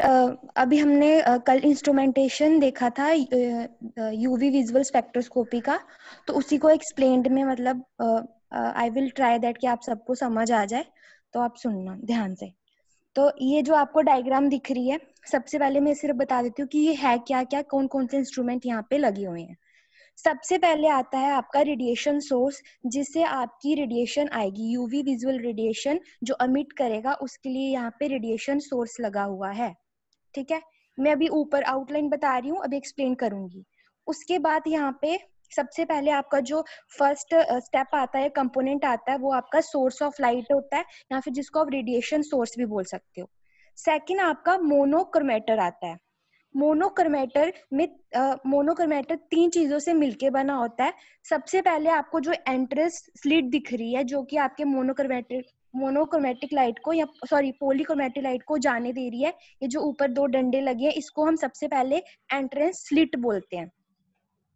अभी हमने कल इंस्ट्रूमेंटेशन देखा था यूवी विजुअल स्पेक्ट्रोस्कोपी का तो उसी को एक्सप्लेन्ड में मतलब आई विल ट्राई दैट कि आप सबको समझ आ जाए तो आप सुनना ध्यान से तो ये जो आपको डायग्राम दिख रही है सबसे पहले मैं सिर्फ बता देती हूँ कि ये है क्या क्या कौन कौन से इंस्ट्रूमेंट यहाँ पे लगे हुए हैं सबसे पहले आता है आपका रेडिएशन सोर्स जिससे आपकी रेडिएशन आएगी यूवी विजुअल रेडिएशन जो अमिट करेगा उसके लिए यहाँ पे रेडिएशन सोर्स लगा हुआ है ठीक है मैं अभी ऊपर आउटलाइन बता रही हूँ अभी एक्सप्लेन करूंगी उसके बाद यहाँ पे सबसे पहले आपका जो फर्स्ट स्टेप आता है कंपोनेंट आता है वो आपका सोर्स ऑफ लाइट होता है या फिर जिसको आप रेडिएशन सोर्स भी बोल सकते हो सेकेंड आपका मोनोक्रोमेटर आता है मोनोक्रमेटर में मोनोकर्मेटर तीन चीजों से मिलके बना होता है सबसे पहले आपको जो एंट्रेस स्लिट दिख रही है जो कि आपके मोनोकर्मेटर मोनोक्रोमेटिक लाइट को या सॉरी पोलिक्रोमेटिक लाइट को जाने दे रही है ये जो ऊपर दो डंडे लगे हैं इसको हम सबसे पहले एंट्रेंस स्लिट बोलते हैं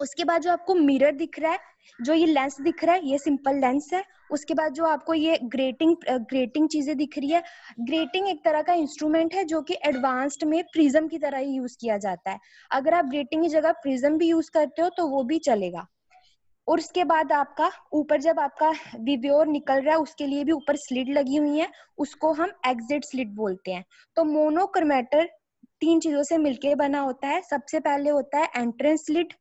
उसके बाद जो आपको मिरर दिख रहा है जो ये लेंस दिख रहा है ये सिंपल लेंस है उसके बाद जो आपको ये ग्रेटिंग ग्रेटिंग चीजें दिख रही है ग्रेटिंग एक तरह का इंस्ट्रूमेंट है जो कि एडवांस्ड में प्रिज्म की तरह ही यूज किया जाता है अगर आप ग्रेटिंग की जगह प्रिज्म भी यूज करते हो तो वो भी चलेगा और उसके बाद आपका ऊपर जब आपका विव्योर निकल रहा है उसके लिए भी ऊपर स्लिड लगी हुई है उसको हम एग्जिट स्लिड बोलते हैं तो मोनोक्रोमेटर तीन चीजों से मिलकर बना होता है सबसे पहले होता है एंट्रेंस स्लिड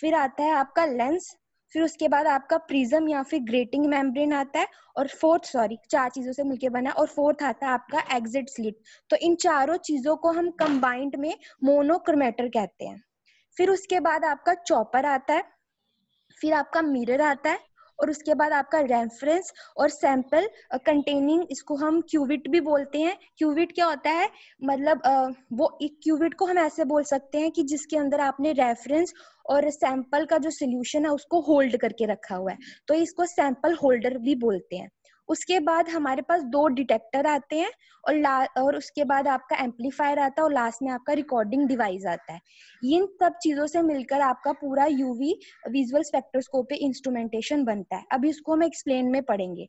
फिर आता है आपका लेंस फिर उसके बाद आपका प्रिज्म या फिर ग्रेटिंग मेम्ब्रेन आता है और फोर्थ सॉरी चार चीजों से मिलके बना और फोर्थ आता है आपका एग्जिट स्लिट तो इन चारों चीजों को हम कंबाइंड में मोनोक्रोमेटर कहते हैं फिर उसके बाद आपका चॉपर आता है फिर आपका मिरर आता है और उसके बाद आपका रेफरेंस और सैंपल कंटेनिंग इसको हम क्यूविट भी बोलते हैं क्यूविट क्या होता है मतलब uh, वो क्यूविट को हम ऐसे बोल सकते हैं कि जिसके अंदर आपने रेफरेंस और सैंपल का जो सोल्यूशन है उसको होल्ड करके रखा हुआ है तो इसको सैंपल होल्डर भी बोलते हैं उसके बाद हमारे पास दो डिटेक्टर आते हैं और ला और उसके बाद आपका एम्पलीफायर आता है और लास्ट में आपका रिकॉर्डिंग डिवाइस आता है इन सब चीज़ों से मिलकर आपका पूरा यूवी विजुअल स्पेक्ट्रोस्कोपी इंस्ट्रूमेंटेशन बनता है अभी इसको हम एक्सप्लेन में पढ़ेंगे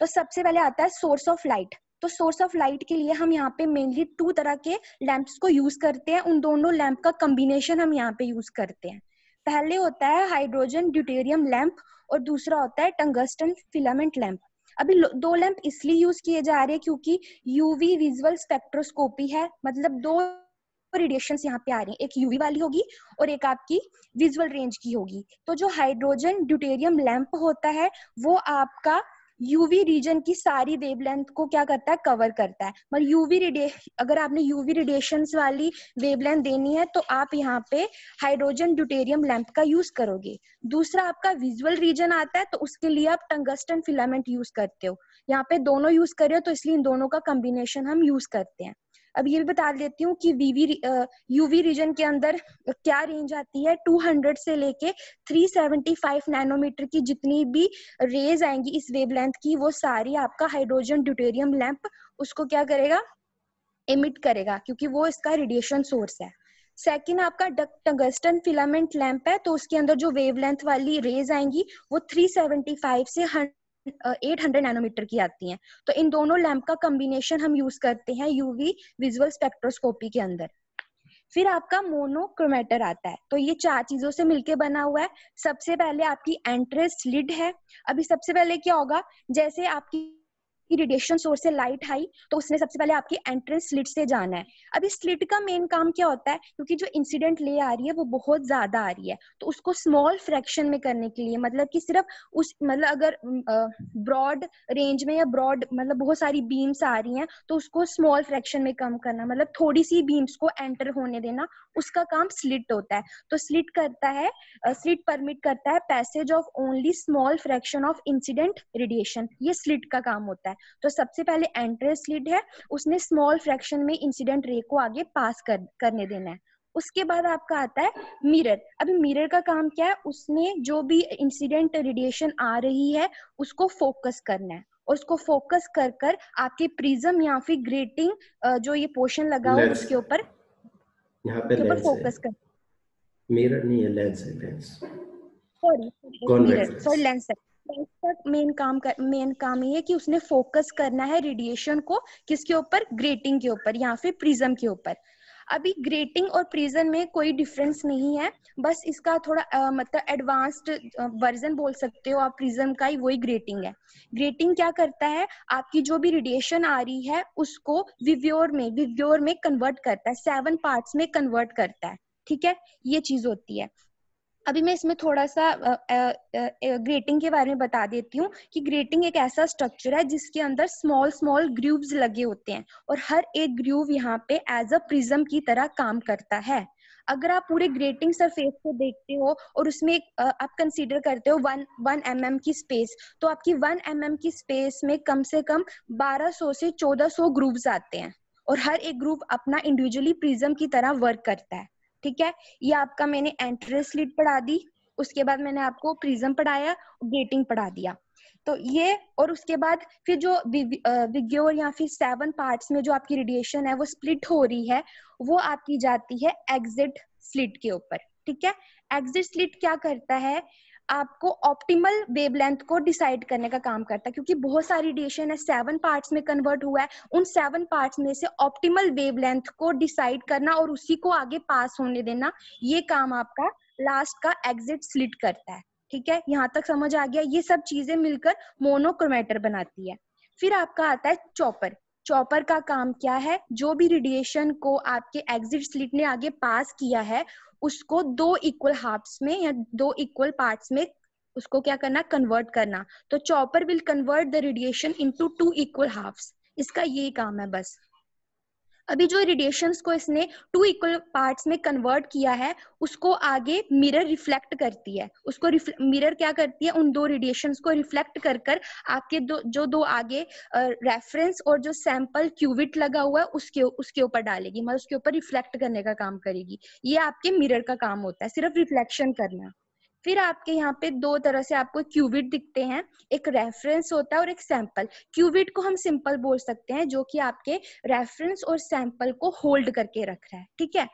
तो सबसे पहले आता है सोर्स ऑफ लाइट तो सोर्स ऑफ लाइट के लिए हम यहाँ पे मेनली टू तरह के लैंप्स को यूज करते हैं उन दोनों लैंप का कम्बिनेशन हम यहाँ पे यूज करते हैं पहले होता है हाइड्रोजन ड्यूटेरियम लैंप और दूसरा होता है टंगस्टन फिलामेंट लैंप अभी दो लैंप इसलिए यूज किए जा रहे हैं क्योंकि यूवी विजुअल स्पेक्ट्रोस्कोपी है मतलब दो रेडिएशन यहाँ पे आ रही है एक यूवी वाली होगी और एक आपकी विजुअल रेंज की होगी तो जो हाइड्रोजन ड्यूटेरियम लैंप होता है वो आपका यूवी रीजन की सारी वेवलेंथ को क्या करता है कवर करता है मगर यूवी रेडिए अगर आपने यूवी रेडिएशन वाली वेवलेंथ देनी है तो आप यहाँ पे हाइड्रोजन ड्यूटेरियम लैंप का यूज करोगे दूसरा आपका विजुअल रीजन आता है तो उसके लिए आप टंगस्टन फिलामेंट यूज करते हो यहाँ पे दोनों यूज कर रहे हो तो इसलिए इन दोनों का कॉम्बिनेशन हम यूज करते हैं अब ये भी बता देती हूँ कि वीवी यूवी रीजन के अंदर क्या रेंज आती है 200 से लेके 375 नैनोमीटर की जितनी भी रेज आएंगी इस वेवलेंथ की वो सारी आपका हाइड्रोजन ड्यूटेरियम लैंप उसको क्या करेगा एमिट करेगा क्योंकि वो इसका रेडिएशन सोर्स है सेकेंड आपका टंगस्टन फिलामेंट लैंप है तो उसके अंदर जो वेवलेंथ वाली रेज आएंगी वो 375 से एट हंड्रेड नैनोमीटर की आती हैं तो इन दोनों लैम्प का कॉम्बिनेशन हम यूज करते हैं यूवी विजुअल स्पेक्ट्रोस्कोपी के अंदर फिर आपका मोनोक्रोमेटर आता है तो ये चार चीजों से मिलके बना हुआ है सबसे पहले आपकी एंट्रेस लिड है अभी सबसे पहले क्या होगा जैसे आपकी कि रेडिएशन सोर्स से लाइट आई तो उसने सबसे पहले आपकी एंट्रेंस स्लिट से जाना है अब इस स्लिट का मेन काम क्या होता है क्योंकि जो इंसिडेंट ले आ रही है वो बहुत ज्यादा आ रही है तो उसको स्मॉल फ्रैक्शन में करने के लिए मतलब कि सिर्फ उस मतलब अगर ब्रॉड रेंज में या ब्रॉड मतलब बहुत सारी बीम्स आ रही हैं तो उसको स्मॉल फ्रैक्शन में कम करना मतलब थोड़ी सी बीम्स को एंटर होने देना उसका काम स्लिट होता है तो स्लिट करता है स्लिट परमिट करता है passage of only small fraction of incident radiation ये स्लिट का काम होता है तो सबसे पहले एंट्रेस लीड है उसने स्मॉल फ्रैक्शन में इंसिडेंट रे को आगे पास कर, करने देना है उसके बाद आपका आता है मिरर अभी मिरर का काम क्या है उसने जो भी इंसिडेंट रेडिएशन आ रही है उसको फोकस करना है और उसको फोकस कर कर आपके प्रिज्म या फिर ग्रेटिंग जो ये पोर्शन लगा हुआ उसके ऊपर यहाँ पे ऊपर फोकस कर मिरर नहीं है लेंस है लेंस सॉरी सॉरी लेंस है का मेन काम कर मेन काम ये है कि उसने फोकस करना है रेडिएशन को किसके ऊपर ग्रेटिंग के ऊपर या फिर प्रिज्म के ऊपर अभी ग्रेटिंग और प्रिज्म में कोई डिफरेंस नहीं है बस इसका थोड़ा आ, मतलब एडवांस्ड वर्जन बोल सकते हो आप प्रिज्म का ही वही ग्रेटिंग है ग्रेटिंग क्या करता है आपकी जो भी रेडिएशन आ रही है उसको विव्योर में विव्योर में कन्वर्ट करता है सेवन पार्ट्स में कन्वर्ट करता है ठीक है ये चीज होती है अभी मैं इसमें थोड़ा सा ग्रेटिंग के बारे में बता देती हूँ कि ग्रेटिंग एक ऐसा स्ट्रक्चर है जिसके अंदर स्मॉल स्मॉल ग्रूव्स लगे होते हैं और हर एक ग्रूव यहाँ पे एज अ प्रिज्म की तरह काम करता है अगर आप पूरे ग्रेटिंग सरफेस को देखते हो और उसमें एक आप कंसीडर करते हो वन वन एम की स्पेस तो आपकी वन एम mm की स्पेस में कम से कम बारह सौ से चौदह सौ ग्रूव आते हैं और हर एक ग्रुप अपना इंडिविजुअली प्रिज्म की तरह वर्क करता है ठीक है ये आपका मैंने एंट्रेंस लीड पढ़ा दी उसके बाद मैंने आपको प्रिज्म पढ़ाया गेटिंग पढ़ा दिया तो ये और उसके बाद फिर जो विग्योर या फिर सेवन पार्ट्स में जो आपकी रेडिएशन है वो स्प्लिट हो रही है वो आपकी जाती है एग्जिट स्लिट के ऊपर ठीक है एग्जिट स्लिट क्या करता है आपको ऑप्टिमल वेवलेंथ को डिसाइड करने का काम करता है क्योंकि बहुत सारी रेडिएशन है सेवन पार्ट्स में कन्वर्ट हुआ है उन सेवन पार्ट्स में से ऑप्टिमल वेवलेंथ को डिसाइड करना और उसी को आगे पास होने देना ये काम आपका लास्ट का एग्जिट स्लिट करता है ठीक है यहाँ तक समझ आ गया ये सब चीजें मिलकर मोनोक्रोमेटर बनाती है फिर आपका आता है चॉपर चॉपर का काम क्या है जो भी रेडिएशन को आपके एग्जिट स्लिट ने आगे पास किया है उसको दो इक्वल हाफ्स में या दो इक्वल पार्ट्स में उसको क्या करना कन्वर्ट करना तो chopper will convert the radiation into two equal halves इसका ये काम है बस अभी जो रेडिएशन को इसने टू इक्वल पार्ट्स में कन्वर्ट किया है उसको आगे मिरर रिफ्लेक्ट करती है उसको मिरर क्या करती है उन दो रेडिएशन को रिफ्लेक्ट कर कर आपके दो जो दो आगे रेफरेंस और जो सैंपल क्यूबिट लगा हुआ है उसके उसके ऊपर डालेगी मतलब उसके ऊपर रिफ्लेक्ट करने का काम करेगी ये आपके मिरर का काम होता है सिर्फ रिफ्लेक्शन करना फिर आपके यहाँ पे दो तरह से आपको क्यूबिट दिखते हैं एक रेफरेंस होता है और एक सैंपल क्यूबिट को हम सिंपल बोल सकते हैं जो कि आपके रेफरेंस और सैंपल को होल्ड करके रख रहा है ठीक है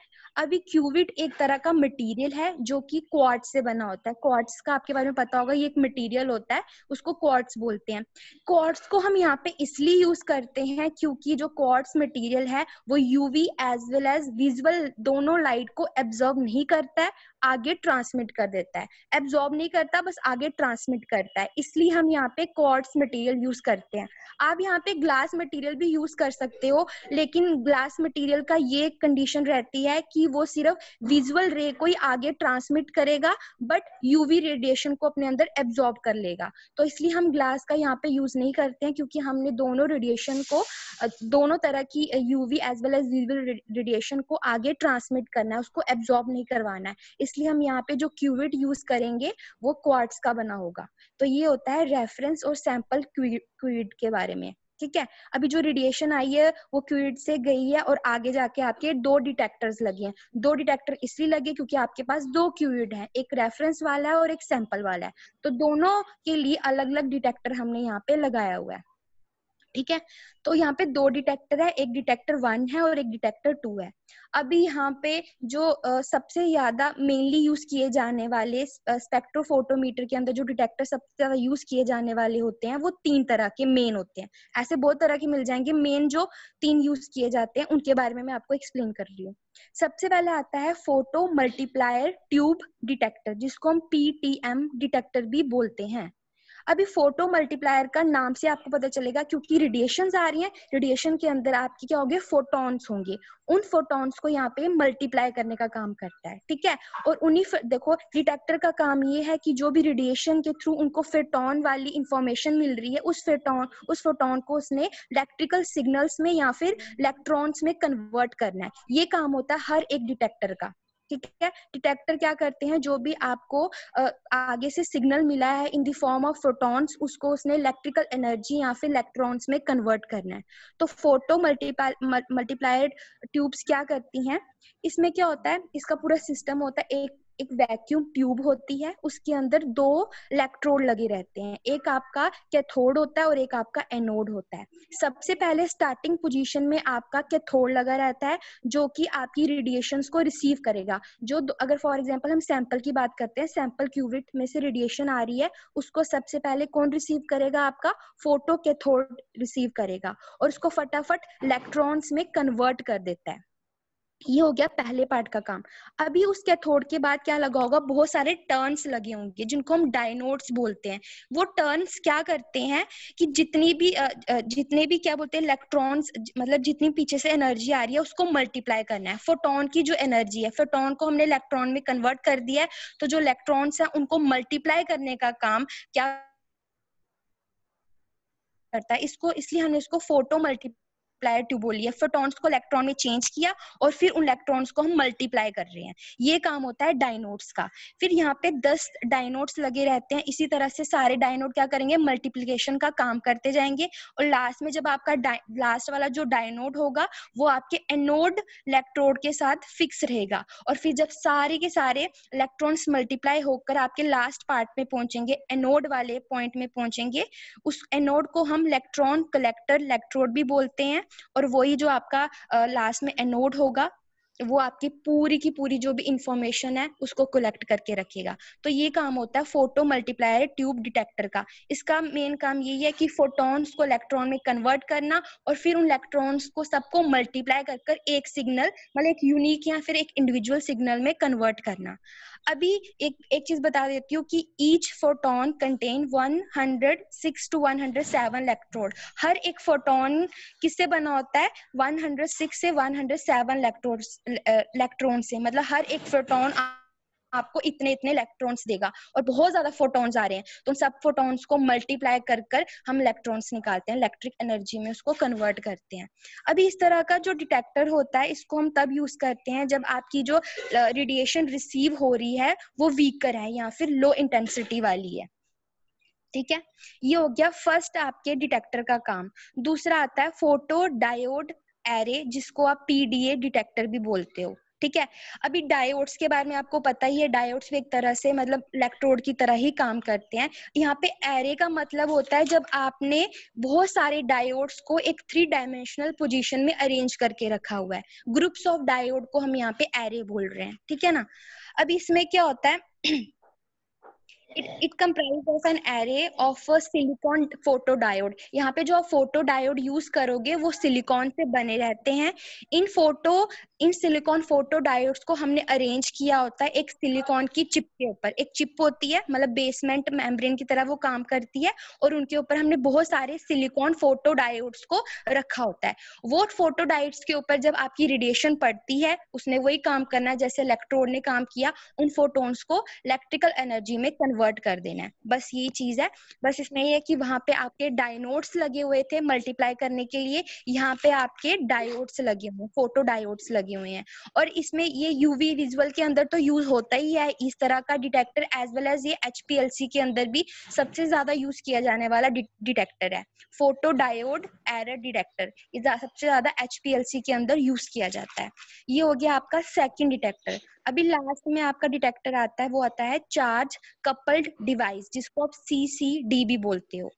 अभी क्यूबिट एक तरह का मटेरियल है जो कि क्वार्ट्स से बना होता है क्वार्ट्स का आपके बारे में पता होगा ये एक मटेरियल होता है उसको क्वार्ट्स बोलते हैं क्वार्ट्स को हम यहाँ पे इसलिए यूज करते हैं क्योंकि जो क्वार्ट्स मटेरियल है वो UV as well as visual दोनों लाइट को एब्जॉर्ब नहीं करता है आगे ट्रांसमिट कर देता है एब्जॉर्ब नहीं करता बस आगे ट्रांसमिट करता है इसलिए हम यहाँ पे कॉर्ड्स मटेरियल यूज करते हैं आप यहाँ पे ग्लास मटेरियल भी यूज कर सकते हो लेकिन ग्लास मटेरियल का ये कंडीशन रहती है कि वो सिर्फ विजुअल रे को ही आगे ट्रांसमिट करेगा बट यूवी रेडिएशन को अपने अंदर एब्जॉर्ब कर लेगा तो इसलिए हम ग्लास का यहाँ पे यूज नहीं करते हैं क्योंकि हमने दोनों रेडिएशन को दोनों तरह की UV as well as visual radiation को आगे ट्रांसमिट करना है उसको एब्जॉर्ब नहीं करवाना है मोस्टली हम यहाँ पे जो क्यूविट यूज करेंगे वो क्वार्ट्स का बना होगा तो ये होता है रेफरेंस और सैंपल क्यूड के बारे में ठीक है अभी जो रेडिएशन आई है वो क्यूड से गई है और आगे जाके आपके दो डिटेक्टर्स लगे हैं दो डिटेक्टर इसलिए लगे क्योंकि आपके पास दो क्यूड हैं एक रेफरेंस वाला है और एक सैंपल वाला है तो दोनों के लिए अलग अलग डिटेक्टर हमने यहाँ पे लगाया हुआ है ठीक है तो यहाँ पे दो डिटेक्टर है एक डिटेक्टर वन है और एक डिटेक्टर टू है अभी यहाँ पे जो आ, सबसे ज्यादा मेनली यूज किए जाने वाले स्पेक्ट्रोफोटोमीटर के अंदर जो डिटेक्टर सबसे ज्यादा यूज किए जाने वाले होते हैं वो तीन तरह के मेन होते हैं ऐसे बहुत तरह के मिल जाएंगे मेन जो तीन यूज किए जाते हैं उनके बारे में मैं आपको एक्सप्लेन कर रही हूँ सबसे पहले आता है फोटो मल्टीप्लायर ट्यूब डिटेक्टर जिसको हम पीटीएम डिटेक्टर भी बोलते हैं अभी फोटो मल्टीप्लायर का नाम से आपको पता चलेगा क्योंकि रेडिएशन आ रही है रेडिएशन के अंदर आपके क्या होंगे फोटॉन्स होंगे उन फोटॉन्स को यहाँ पे मल्टीप्लाई करने का काम करता है ठीक है और उन्हीं देखो डिटेक्टर का काम ये है कि जो भी रेडिएशन के थ्रू उनको फेटॉन वाली इंफॉर्मेशन मिल रही है उस फेटॉन उस फोटॉन को उसने इलेक्ट्रिकल सिग्नल्स में या फिर इलेक्ट्रॉन्स में कन्वर्ट करना है ये काम होता है हर एक डिटेक्टर का ठीक है डिटेक्टर क्या करते हैं जो भी आपको आगे से सिग्नल मिला है in the form of photons उसको उसने इलेक्ट्रिकल एनर्जी या फिर इलेक्ट्रॉन्स में कन्वर्ट करना है तो फोटो मल्टीप्लाइड ट्यूब्स क्या करती हैं इसमें क्या होता है इसका पूरा सिस्टम होता है एक एक वैक्यूम ट्यूब होती है उसके अंदर दो इलेक्ट्रोड लगे रहते हैं एक आपका कैथोड होता है और एक आपका एनोड होता है सबसे पहले स्टार्टिंग पोजीशन में आपका कैथोड लगा रहता है जो कि आपकी रेडिएशन को रिसीव करेगा जो अगर फॉर एग्जाम्पल हम सैंपल की बात करते हैं सैंपल क्यूबिट में से रेडिएशन आ रही है उसको सबसे पहले कौन रिसीव करेगा आपका फोटो कैथोड रिसीव करेगा और उसको फटाफट इलेक्ट्रॉन्स में कन्वर्ट कर देता है ये हो गया पहले पार्ट का काम अभी उस कैथोड के बाद क्या लगा होगा बहुत सारे टर्न्स लगे होंगे जिनको हम डायनोड्स बोलते हैं वो टर्न्स क्या करते हैं कि जितनी भी जितने भी क्या बोलते हैं इलेक्ट्रॉन्स मतलब जितनी पीछे से एनर्जी आ रही है उसको मल्टीप्लाई करना है फोटोन की जो एनर्जी है फोटोन को हमने इलेक्ट्रॉन में कन्वर्ट कर दिया है तो जो इलेक्ट्रॉन्स है उनको मल्टीप्लाई करने का काम क्या करता है इसको इसलिए हमने इसको फोटो मल्टीप्लाई मल्टीप्लायर ट्यूबोल लिया को इलेक्ट्रॉन में चेंज किया और फिर उन इलेक्ट्रॉन्स को हम मल्टीप्लाई कर रहे हैं ये काम होता है डायनोट्स का फिर यहाँ पे दस डायनोट्स लगे रहते हैं इसी तरह से सारे डायनोट क्या करेंगे मल्टीप्लीकेशन का काम करते जाएंगे और लास्ट में जब आपका लास्ट वाला जो डायनोट होगा वो आपके एनोड इलेक्ट्रोड के साथ फिक्स रहेगा और फिर जब सारे के सारे इलेक्ट्रॉन्स मल्टीप्लाई होकर आपके लास्ट पार्ट में पहुंचेंगे एनोड वाले पॉइंट में पहुंचेंगे उस एनोड को हम इलेक्ट्रॉन कलेक्टर इलेक्ट्रोड भी बोलते हैं और वही जो आपका लास्ट में एनोड होगा वो आपकी पूरी की पूरी जो भी इंफॉर्मेशन है उसको कलेक्ट करके रखेगा तो ये काम होता है फोटो मल्टीप्लायर ट्यूब डिटेक्टर का इसका मेन काम यही है कि फोटॉन्स को इलेक्ट्रॉन में कन्वर्ट करना और फिर उन इलेक्ट्रॉन्स को सबको मल्टीप्लाई कर कर एक सिग्नल मतलब एक यूनिक या फिर एक इंडिविजुअल सिग्नल में कन्वर्ट करना अभी एक एक चीज बता देती हूँ कि each photon contain one hundred six to one hundred seven electrode हर एक फोटोन किससे बना होता है वन हंड्रेड सिक्स से one hundred seven electrode electron से मतलब हर एक प्रोटोन आपको इतने इतने इलेक्ट्रॉन्स देगा और बहुत ज्यादा फोटॉन्स आ रहे हैं तो उन सब फोटॉन्स को मल्टीप्लाई कर कर हम इलेक्ट्रॉन्स निकालते हैं इलेक्ट्रिक एनर्जी में उसको कन्वर्ट करते हैं अभी इस तरह का जो डिटेक्टर होता है इसको हम तब यूज करते हैं जब आपकी जो रेडिएशन रिसीव हो रही है वो वीकर है या फिर लो इंटेंसिटी वाली है ठीक है ये हो गया फर्स्ट आपके डिटेक्टर का काम दूसरा आता है फोटो डायोड एरे जिसको आप पीडीए डिटेक्टर भी बोलते हो ठीक है अभी डायोड्स के बारे में आपको पता ही है डायोड्स भी एक तरह से मतलब इलेक्ट्रोड की तरह ही काम करते हैं यहाँ पे एरे का मतलब होता है जब आपने बहुत सारे डायोड्स को एक थ्री डायमेंशनल पोजीशन में अरेंज करके रखा हुआ है ग्रुप्स ऑफ डायोड को हम यहाँ पे एरे बोल रहे हैं ठीक है ना अब इसमें क्या होता है it it comprised of an array of a uh, silicon photodiode यहाँ पे जो आप फोटोडायोड यूज करोगे वो सिलिकॉन से बने रहते हैं इन फोटो इन सिलिकॉन फोटोडायोड्स को हमने अरेंज किया होता है एक सिलिकॉन की चिप के ऊपर एक चिप होती है मतलब बेसमेंट मेम्ब्रेन की तरह वो काम करती है और उनके ऊपर हमने बहुत सारे सिलिकॉन फोटोडायोड्स को रखा होता है वो फोटोडायोड्स के ऊपर जब आपकी रेडिएशन पड़ती है उसने वही काम करना जैसे इलेक्ट्रोड ने काम किया उन फोटोन्स को इलेक्ट्रिकल एनर्जी में कन्वर्ट कन्वर्ट कर देना है बस ये चीज है बस इसमें ये है कि वहां पे आपके डायनोड्स लगे हुए थे मल्टीप्लाई करने के लिए यहाँ पे आपके डायोड्स लगे हुए फोटो डायोड्स लगे हुए हैं और इसमें ये यूवी विजुअल के अंदर तो यूज होता ही है इस तरह का डिटेक्टर एज वेल एज ये एचपीएलसी के अंदर भी सबसे ज्यादा यूज किया जाने वाला डिटेक्टर है फोटो डायोड एरर डिटेक्टर सबसे ज्यादा एचपीएलसी के अंदर यूज किया जाता है ये हो गया आपका सेकेंड डिटेक्टर अभी लास्ट में आपका डिटेक्टर आता है वो आता है चार्ज कपल्ड डिवाइस जिसको आप सी सी डी भी बोलते हो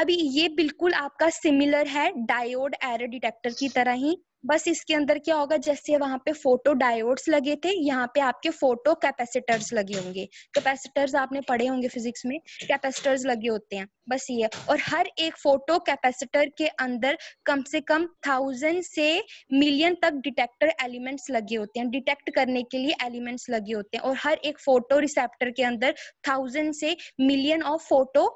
अभी ये बिल्कुल आपका सिमिलर है डायोड एरर डिटेक्टर की तरह ही बस इसके अंदर क्या होगा जैसे वहां पे फोटो डायोड्स लगे थे यहाँ पे आपके फोटो कैपेसिटर्स लगे होंगे कैपेसिटर्स आपने पढ़े होंगे फिजिक्स में कैपेसिटर्स लगे होते हैं बस ये और हर एक फोटो कैपेसिटर के अंदर कम से कम थाउजेंड से मिलियन तक डिटेक्टर एलिमेंट्स लगे होते हैं डिटेक्ट करने के लिए एलिमेंट्स लगे होते हैं और हर एक फोटो रिसेप्टर के अंदर थाउजेंड से million of photo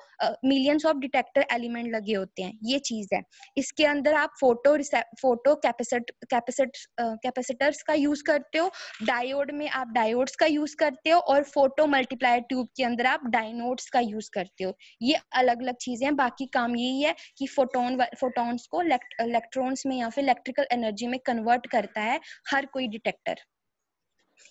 millions of detector element लगे होते हैं ये चीज है इसके अंदर आप फोटो फोटो कैपेसिटर कैपेसिटर्स का यूज करते हो डायोड में आप डायोड्स का यूज करते हो और फोटो मल्टीप्लायर ट्यूब के अंदर आप डायनोड्स का यूज करते हो ये अलग अलग चीजें हैं बाकी काम यही है कि फोटोन फोटोन्स को इलेक्ट्रॉन्स में या फिर इलेक्ट्रिकल एनर्जी में कन्वर्ट करता है हर कोई डिटेक्टर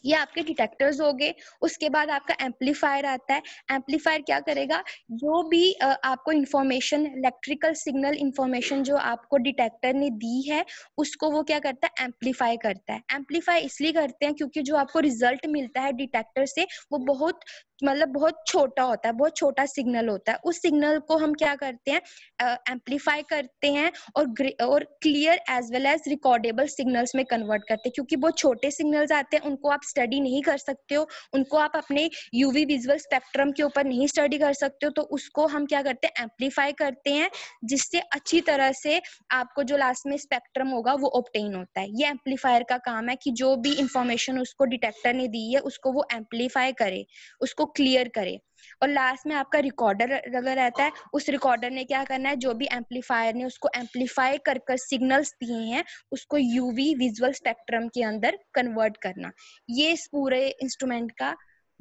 ये आपके डिटेक्टर्स हो गए उसके बाद आपका एम्पलीफायर आता है एम्पलीफायर क्या करेगा जो भी आपको इंफॉर्मेशन इलेक्ट्रिकल सिग्नल इंफॉर्मेशन जो आपको डिटेक्टर ने दी है उसको वो क्या करता है एम्पलीफाई करता है एम्पलीफाई इसलिए करते हैं क्योंकि जो आपको रिजल्ट मिलता है डिटेक्टर से वो बहुत मतलब बहुत छोटा होता है बहुत छोटा सिग्नल होता है उस सिग्नल को हम क्या करते हैं एम्पलीफाई uh, करते हैं और और clear as well as recordable signals में कन्वर्ट करते हैं क्योंकि बहुत छोटे सिग्नल्स आते हैं उनको आप स्टडी नहीं कर सकते हो उनको आप अपने यूवी विजुअल स्पेक्ट्रम के ऊपर नहीं स्टडी कर सकते हो तो उसको हम क्या करते हैं एम्पलीफाई करते हैं जिससे अच्छी तरह से आपको जो लास्ट में स्पेक्ट्रम होगा वो ऑप्टेन होता है ये एम्पलीफायर का काम है कि जो भी इंफॉर्मेशन उसको डिटेक्टर ने दी है उसको वो एम्पलीफाई करे उसको क्लियर करे और लास्ट में आपका रिकॉर्डर लगा रहता है उस रिकॉर्डर ने क्या करना है जो भी एम्पलीफायर ने उसको एम्पलीफाई कर कर सिग्नल्स दिए हैं उसको यूवी विजुअल स्पेक्ट्रम के अंदर कन्वर्ट करना ये इस पूरे इंस्ट्रूमेंट का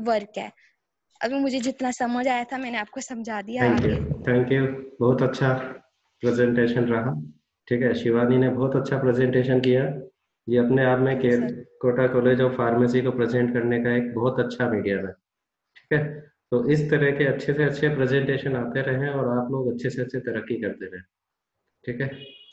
वर्क है अभी मुझे जितना समझ आया था मैंने आपको समझा दिया थैंक यू थैंक यू बहुत अच्छा प्रेजेंटेशन रहा ठीक है शिवानी ने बहुत अच्छा प्रेजेंटेशन किया ये अपने आप में के, कोटा कॉलेज ऑफ फार्मेसी को प्रेजेंट करने का एक बहुत अच्छा मीडियम है ठीक है तो इस तरह के अच्छे से अच्छे प्रेजेंटेशन आते रहें और आप लोग अच्छे से अच्छे तरक्की करते रहें ठीक है